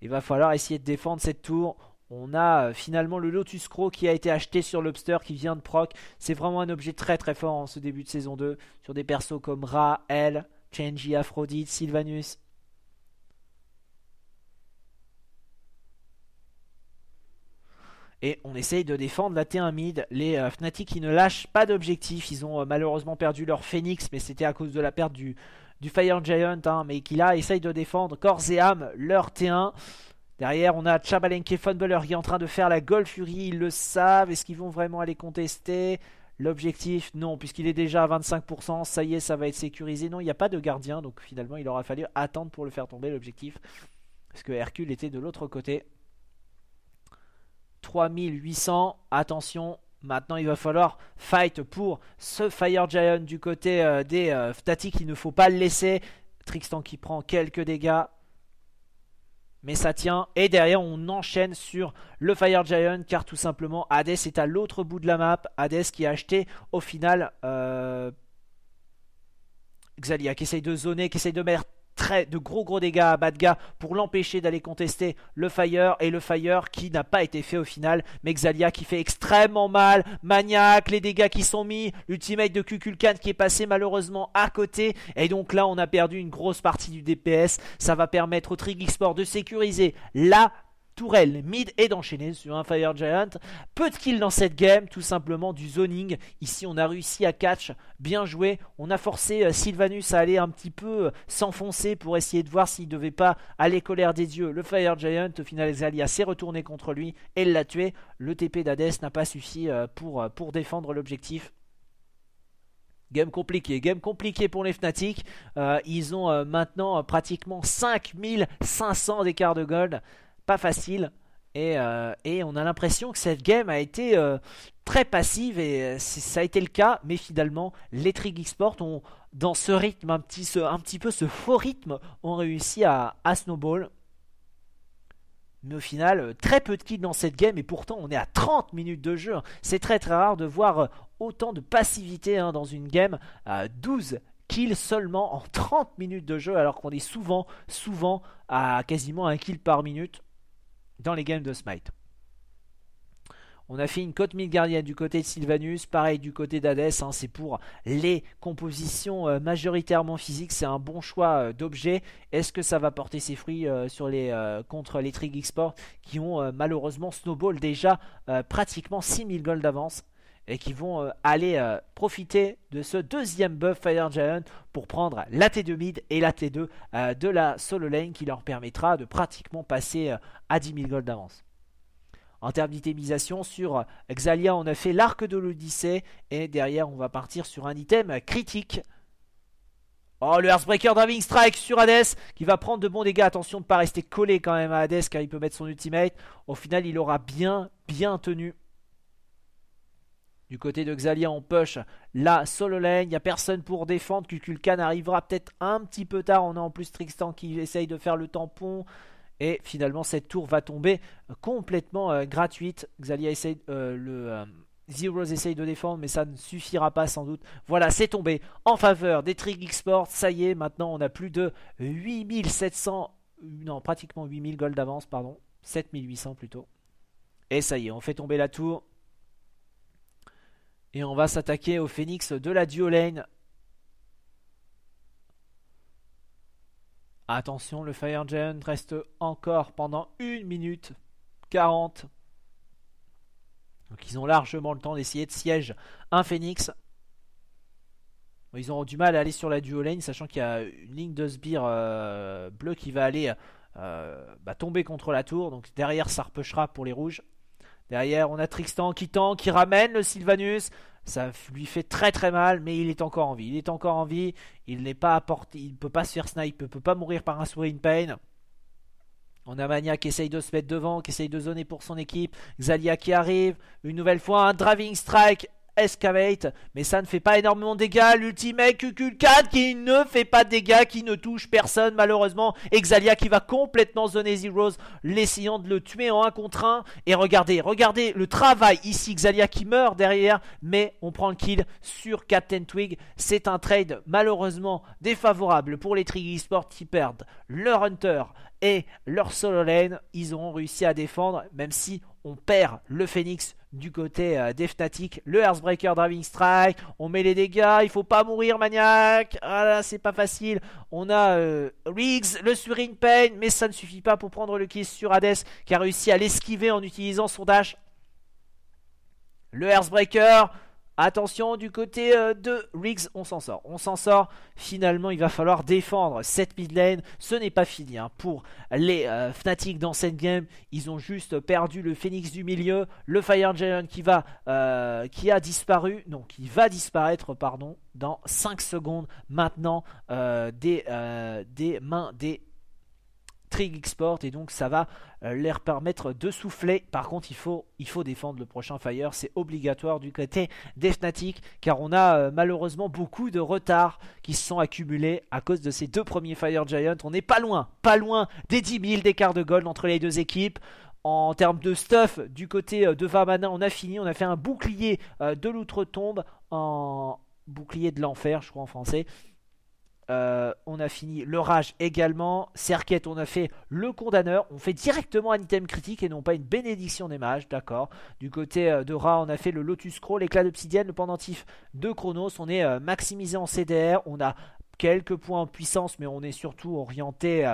Il va falloir essayer de défendre cette tour. On a euh, finalement le Lotus Crow qui a été acheté sur Lobster qui vient de proc. C'est vraiment un objet très très fort en ce début de saison 2 sur des persos comme Ra, El, Chenji, Aphrodite, Sylvanus. Et on essaye de défendre la T1 mid. Les euh, Fnatic qui ne lâchent pas d'objectif. Ils ont euh, malheureusement perdu leur Phoenix, mais c'était à cause de la perte du, Fire Giant. Hein, mais qui là essaye de défendre corps et âme leur T1. Derrière, on a Chabalenke et qui est en train de faire la golf Fury. Ils le savent. Est-ce qu'ils vont vraiment aller contester L'objectif, non, puisqu'il est déjà à 25%, ça y est, ça va être sécurisé. Non, il n'y a pas de gardien, donc finalement, il aura fallu attendre pour le faire tomber, l'objectif. Parce que Hercule était de l'autre côté. 3800, attention, maintenant il va falloir fight pour ce Fire Giant du côté euh, des euh, il ne faut pas le laisser. Trixtan qui prend quelques dégâts, mais ça tient. Et derrière, on enchaîne sur le Fire Giant, car tout simplement, Hades est à l'autre bout de la map. Hades qui a acheté au final euh, Xalia, qui essaye de zoner, qui essaye de mettre très, de gros gros dégâts à Badga pour l'empêcher d'aller contester le Fire et le Fire qui n'a pas été fait au final mais qui fait extrêmement mal maniaque les dégâts qui sont mis l'ultimate de Kukulkan qui est passé malheureusement à côté et donc là on a perdu une grosse partie du DPS ça va permettre au Trig de sécuriser la tourelle mid et d'enchaîner sur un Fire Giant. Peu de kills dans cette game, tout simplement du zoning. Ici, on a réussi à catch, bien joué. On a forcé euh, Sylvanus à aller un petit peu euh, s'enfoncer pour essayer de voir s'il ne devait pas aller colère des dieux. Le Fire Giant, au final, Exalia s'est retourné contre lui et l'a tué. Le TP d'Hades n'a pas suffi euh, pour, pour défendre l'objectif. Game compliqué, game compliqué pour les Fnatic. ils ont maintenant pratiquement 5500 d'écart de gold pas facile. Euh, et, on a l'impression que cette game a été euh, très passive et euh, ça a été le cas, mais finalement les Trig Export ont dans ce rythme un petit, un petit peu ce faux rythme ont réussi à, snowball. Mais au final, très peu de kills dans cette game et pourtant on est à 30 minutes de jeu. C'est très très rare de voir autant de passivité hein, dans une game. à 12 kills seulement en 30 minutes de jeu alors qu'on est souvent, souvent à quasiment un kill par minute dans les games de Smite. On a fait une cote gardiennes du côté de Sylvanus, pareil du côté d'Hadès, hein, c'est pour les compositions euh, majoritairement physiques, c'est un bon choix euh, d'objets. d'objet. Est-ce que ça va porter ses fruits euh, sur les, contre les Trig qui ont malheureusement snowball déjà pratiquement 6000 gold d'avance et qui vont euh, aller euh, profiter de ce deuxième buff Fire Giant pour prendre la T2 mid et la T2 euh, de la solo lane qui leur permettra de pratiquement passer à 10 000 gold d'avance. En termes d'itemisation, sur Xalia, on a fait l'arc de l'Odyssée. Et derrière, on va partir sur un item critique. Oh, le Hearthbreaker Driving Strike sur Hades qui va prendre de bons dégâts. Attention de ne pas rester collé quand même à Hades car il peut mettre son ultimate. Au final, il aura bien, bien tenu. Du côté de Xalia on push, la solo lane, il n'y a personne pour défendre, Kukulkan arrivera peut-être un petit peu tard, on a en plus Trixtan qui essaye de faire le tampon, et finalement cette tour va tomber euh, complètement euh, gratuite, Xalia essaye euh, le... Zeros essaye de défendre, mais ça ne suffira pas sans doute. Voilà, c'est tombé en faveur des Trig Export. Ça y est, maintenant on a plus de 8700, non, pratiquement 8000 gold d'avance, pardon, 7800 plutôt. Et ça y est, on fait tomber la tour. Et on va s'attaquer au Phoenix de la duo lane. Attention, le Fire Giant reste encore pendant 1 minute 40. Donc ils ont largement le temps d'essayer de siège un Phoenix. Ils auront du mal à aller sur la duo lane, sachant qu'il y a une ligne de sbire euh, bleu qui va aller euh, bah, tomber contre la tour. Donc derrière, ça repêchera pour les rouges. Derrière, on a Trixtan qui tend, qui ramène le Sylvanus. Ça lui fait très très mal, mais il est encore en vie. Il est encore en vie. Il n'est pas apporté. Il ne peut pas se faire snipe. Il ne peut pas mourir par un swing pain. On a Mania qui essaye de se mettre devant, qui essaye de zoner pour son équipe. Xalia qui arrive. Une nouvelle fois, un driving strike Escavate, mais ça ne fait pas énormément de dégâts. L'ultimate QQ4 qui ne fait pas de dégâts, qui ne touche personne malheureusement. Exalia qui va complètement zoner Zeroes, l'essayant de le tuer en 1 contre 1. Et regardez, regardez le travail ici. Exalia qui meurt derrière, mais on prend le kill sur Captain Twig. C'est un trade malheureusement défavorable pour les Triggy Sports qui perdent leur Hunter et leur solo lane. Ils auront réussi à défendre, même si on perd le Phoenix du côté euh, des Fnatic, le Hearthbreaker Driving Strike, on met les dégâts, il faut pas mourir maniaque, ah là c'est pas facile, on a euh, Riggs, le Surin Pain, mais ça ne suffit pas pour prendre le kiss sur Hades qui a réussi à l'esquiver en utilisant son dash. Le Hearthbreaker, Attention du côté euh, de Riggs, on s'en sort. On s'en sort. Finalement, il va falloir défendre cette mid lane. Ce n'est pas fini hein. pour les euh, Fnatic dans cette game. Ils ont juste perdu le Phoenix du milieu, le Fire Giant qui va, euh, qui a disparu, non, qui va disparaître, pardon, dans 5 secondes maintenant des, des mains des Trig Export et donc ça va euh, leur permettre de souffler. Par contre, il faut, il faut défendre le prochain Fire, c'est obligatoire du côté des Fnatic car on a euh, malheureusement beaucoup de retards qui se sont accumulés à cause de ces deux premiers Fire Giant. On n'est pas loin, pas loin des 10 000 d'écart de gold entre les deux équipes. En termes de stuff, du côté euh, de Vamana, on a fini, on a fait un bouclier de l'outre-tombe en bouclier de l'enfer, je crois en français. Euh, on a fini l'orage également. Serquette, on a fait le condamneur. On fait directement un item critique et non pas une bénédiction des mages. D'accord. Du côté euh, de Ra, on a fait le Lotus Scroll, l'éclat d'obsidienne, le pendentif de Chronos. On est euh, maximisé en CDR. On a quelques points en puissance, mais on est surtout orienté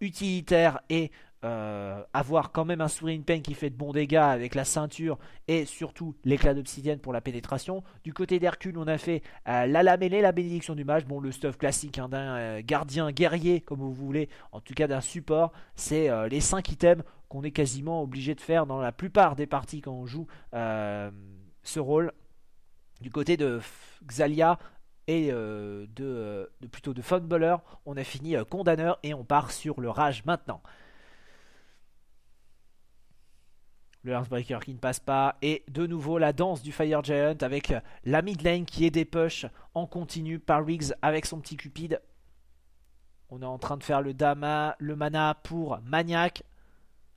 utilitaire et euh, avoir quand même un in Pain qui fait de bons dégâts avec la ceinture et surtout l'éclat d'obsidienne pour la pénétration. Du côté d'Hercule, on a fait euh, la lamellée la bénédiction du mage. Bon, le stuff classique hein, d'un euh, gardien guerrier, comme vous voulez, en tout cas d'un support, c'est les 5 items qu'on est quasiment obligé de faire dans la plupart des parties quand on joue ce rôle. Du côté de Xalia, et de, de, plutôt de Funballer, on a fini condamneur et on part sur le rage maintenant. le Hearthbreaker qui ne passe pas, et de nouveau la danse du Fire Giant avec la mid lane qui est des en continu par Riggs avec son petit Cupid. On est en train de faire le Dama, le Mana pour Maniac.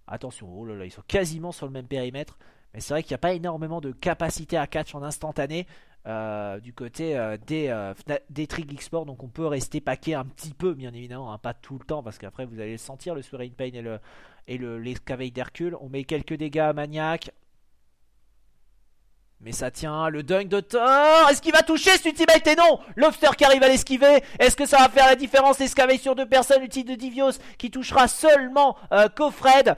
Attention, oh là là, ils sont quasiment sur le même périmètre. Mais c'est vrai qu'il n'y a pas énormément de capacité à catch en instantané. Euh, du côté euh, des, euh, des Donc on peut rester paqué un petit peu, bien évidemment, hein, pas tout le temps, parce qu'après vous allez le sentir, le Swearing Pain et le et le, d'Hercule. On met quelques dégâts à Maniac. Mais ça tient, le dunk de Thor Est-ce qu'il va toucher cet ultimate Et non Lobster qui arrive à l'esquiver Est-ce que ça va faire la différence L'escaveil sur deux personnes, utile de Divios qui touchera seulement Kofred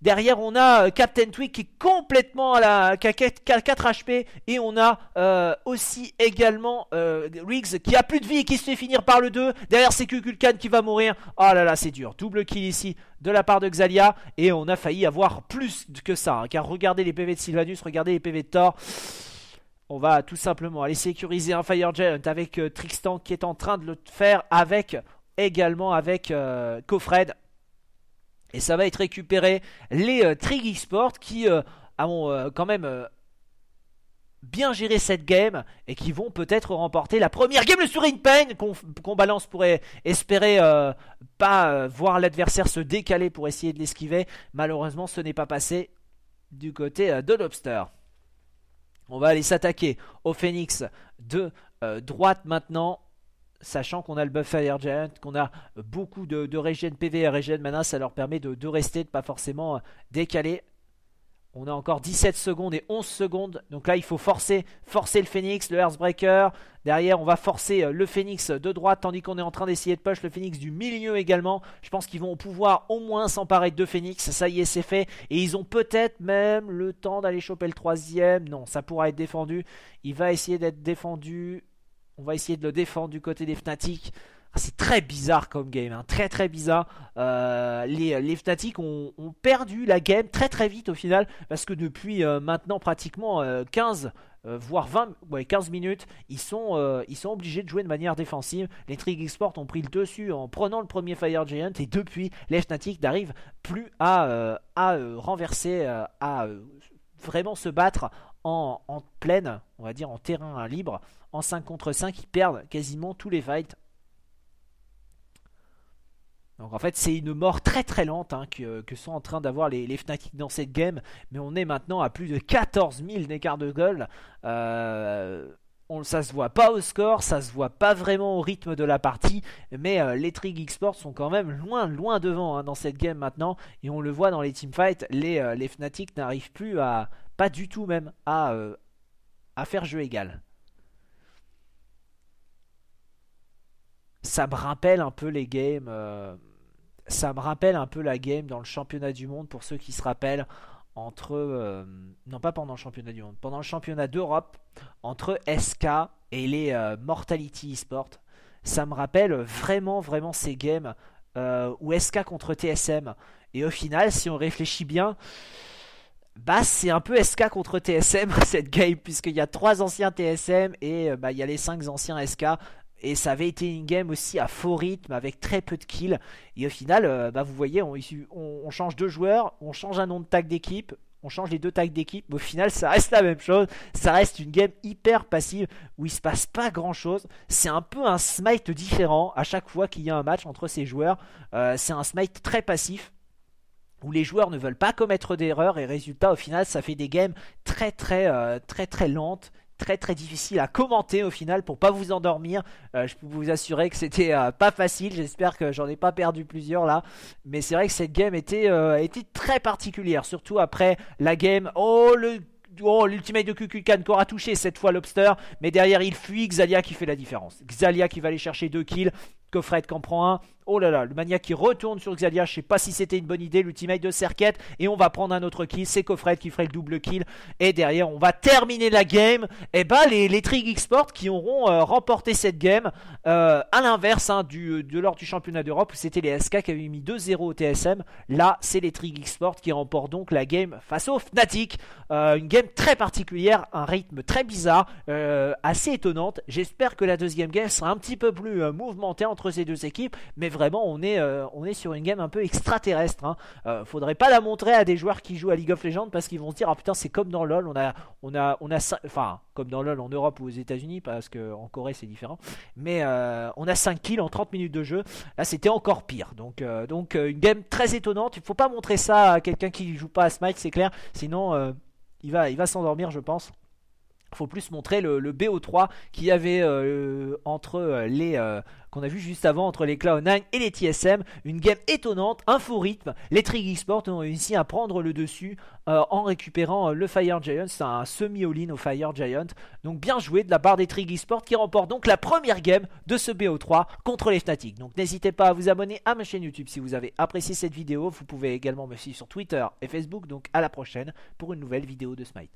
Derrière, on a euh, Captain Twig qui est complètement à la 4 HP et on a euh, aussi également euh, Riggs qui a plus de vie et qui se fait finir par le 2. Derrière, c'est Kukulkan qui va mourir. Oh là là, c'est dur. Double kill ici de la part de Xalia et on a failli avoir plus que ça. Hein, car regardez les PV de Sylvanus, regardez les PV de Thor. On va tout simplement aller sécuriser un Fire Giant avec euh, qui est en train de le faire avec également avec Cofred. Et ça va être récupéré les euh, qui euh, ont euh, quand même euh, bien géré cette game et qui vont peut-être remporter la première game, le une peine qu'on balance pourrait e, espérer pas voir l'adversaire se décaler pour essayer de l'esquiver. Malheureusement, ce n'est pas passé du côté de Lobster. On va aller s'attaquer au Phoenix de droite maintenant sachant qu'on a le buff Fire Giant, qu'on a beaucoup de, de PV et régène mana, ça leur permet de, rester, de pas forcément euh, décaler. On a encore 17 secondes et 11 secondes. Donc là, il faut forcer, forcer le Phoenix, le Earthbreaker. Derrière, on va forcer euh, le Phoenix de droite, tandis qu'on est en train d'essayer de push le Phoenix du milieu également. Je pense qu'ils vont pouvoir au moins s'emparer de Phoenix. Ça y est, c'est fait. Et ils ont peut-être même le temps d'aller choper le troisième. Non, ça pourra être défendu. Il va essayer d'être défendu. On va essayer de le défendre du côté des Fnatic. Ah, c'est très bizarre comme game, hein. très très bizarre. Euh, les, Fnatic ont, perdu la game très très vite au final, parce que depuis euh, maintenant pratiquement 15, euh, voire 20, 15 minutes, ils sont, ils sont obligés de jouer de manière défensive. Les Trig Export ont pris le dessus en prenant le premier Fire Giant, et depuis, les Fnatic n'arrivent plus à, renverser, à vraiment se battre en, en, pleine, on va dire en terrain libre en 5 contre 5, ils perdent quasiment tous les fights. Donc en fait, c'est une mort très très lente hein, que, sont en train d'avoir les, les Fnatic dans cette game. Mais on est maintenant à plus de 14 000 d'écart de goal. Euh, on, ça se voit pas au score, ça se voit pas vraiment au rythme de la partie. Mais euh, les Trig Xports sont quand même loin loin devant hein, dans cette game maintenant. Et on le voit dans les teamfights, les, euh, les Fnatic n'arrivent plus à, pas du tout même, à, euh, à faire jeu égal. ça me rappelle un peu les games. Euh, ça me rappelle un peu la game dans le championnat du monde pour ceux qui se rappellent entre euh, non pas pendant le championnat du monde, pendant le championnat d'Europe entre SK et les euh, Mortality Esports. Ça me rappelle vraiment vraiment ces games où SK contre TSM et au final si on réfléchit bien bah c'est un peu SK contre TSM cette game puisqu'il y a trois anciens TSM et bah, il y a les cinq anciens SK et ça avait été une game aussi à faux rythme avec très peu de kills. Et au final, euh, bah, vous voyez, on, change deux joueurs, on change un nom de tag d'équipe, on change les deux tags d'équipe, au final ça reste la même chose. Ça reste une game hyper passive où il se passe pas grand chose. C'est un peu un smite différent à chaque fois qu'il y a un match entre ces joueurs. Euh, c'est un smite très passif où les joueurs ne veulent pas commettre d'erreurs et résultat au final ça fait des games très très euh, très très lentes très très difficile à commenter au final pour pas vous endormir. Euh, je peux vous assurer que c'était euh, pas facile. J'espère que j'en ai pas perdu plusieurs là. Mais c'est vrai que cette game était, euh, très particulière. Surtout après la game. Oh le Oh, l'ultimate de Kukulkan qu'aura touché cette fois Lobster. Mais derrière, il fuit Xalia qui fait la différence. Xalia qui va aller chercher deux kills que qui qu'en prend un. Oh là là, le Mania qui retourne sur Xalia. Je sais pas si c'était une bonne idée, l'ultimate de Serket. Et on va prendre un autre kill. C'est Cofred qui ferait le double kill. Et derrière, on va terminer la game. Et eh bah, ben, les, les Trig qui auront euh, remporté cette game. A euh, à l'inverse hein, de lors du championnat d'Europe, c'était les SK qui avaient mis 2-0 au TSM. Là, c'est les Trig Export qui remportent donc la game face au Fnatic. Euh, une game très particulière, un rythme très bizarre, assez étonnante. J'espère que la deuxième game sera un petit peu plus mouvementée ces deux équipes, mais vraiment on est, euh, on est sur une game un peu extraterrestre. Hein. Euh, faudrait pas la montrer à des joueurs qui jouent à League of Legends parce qu'ils vont se dire ah putain c'est comme dans LoL, on a, on a, on a, enfin comme dans LoL en Europe ou aux États-Unis parce que en Corée c'est différent, mais euh, on a 5 kills en 30 minutes de jeu. Là c'était encore pire. Donc, donc une game très étonnante. Il faut pas montrer ça à quelqu'un qui joue pas à Smite, c'est clair. Sinon il va, il va s'endormir je pense faut plus montrer le, BO3 qui avait euh, entre euh, les euh, qu'on a vu juste avant entre les Cloud9 et les TSM, une game étonnante, un faux rythme. Les Triggy Sports ont réussi à prendre le dessus en récupérant le Fire Giant, c'est un semi-all-in au Fire Giant. Donc bien joué de la part des Triggy Sports qui remportent donc la première game de ce BO3 contre les Fnatic. Donc n'hésitez pas à vous abonner à ma chaîne YouTube si vous avez apprécié cette vidéo. Vous pouvez également me suivre sur Twitter et Facebook. Donc à la prochaine pour une nouvelle vidéo de Smite.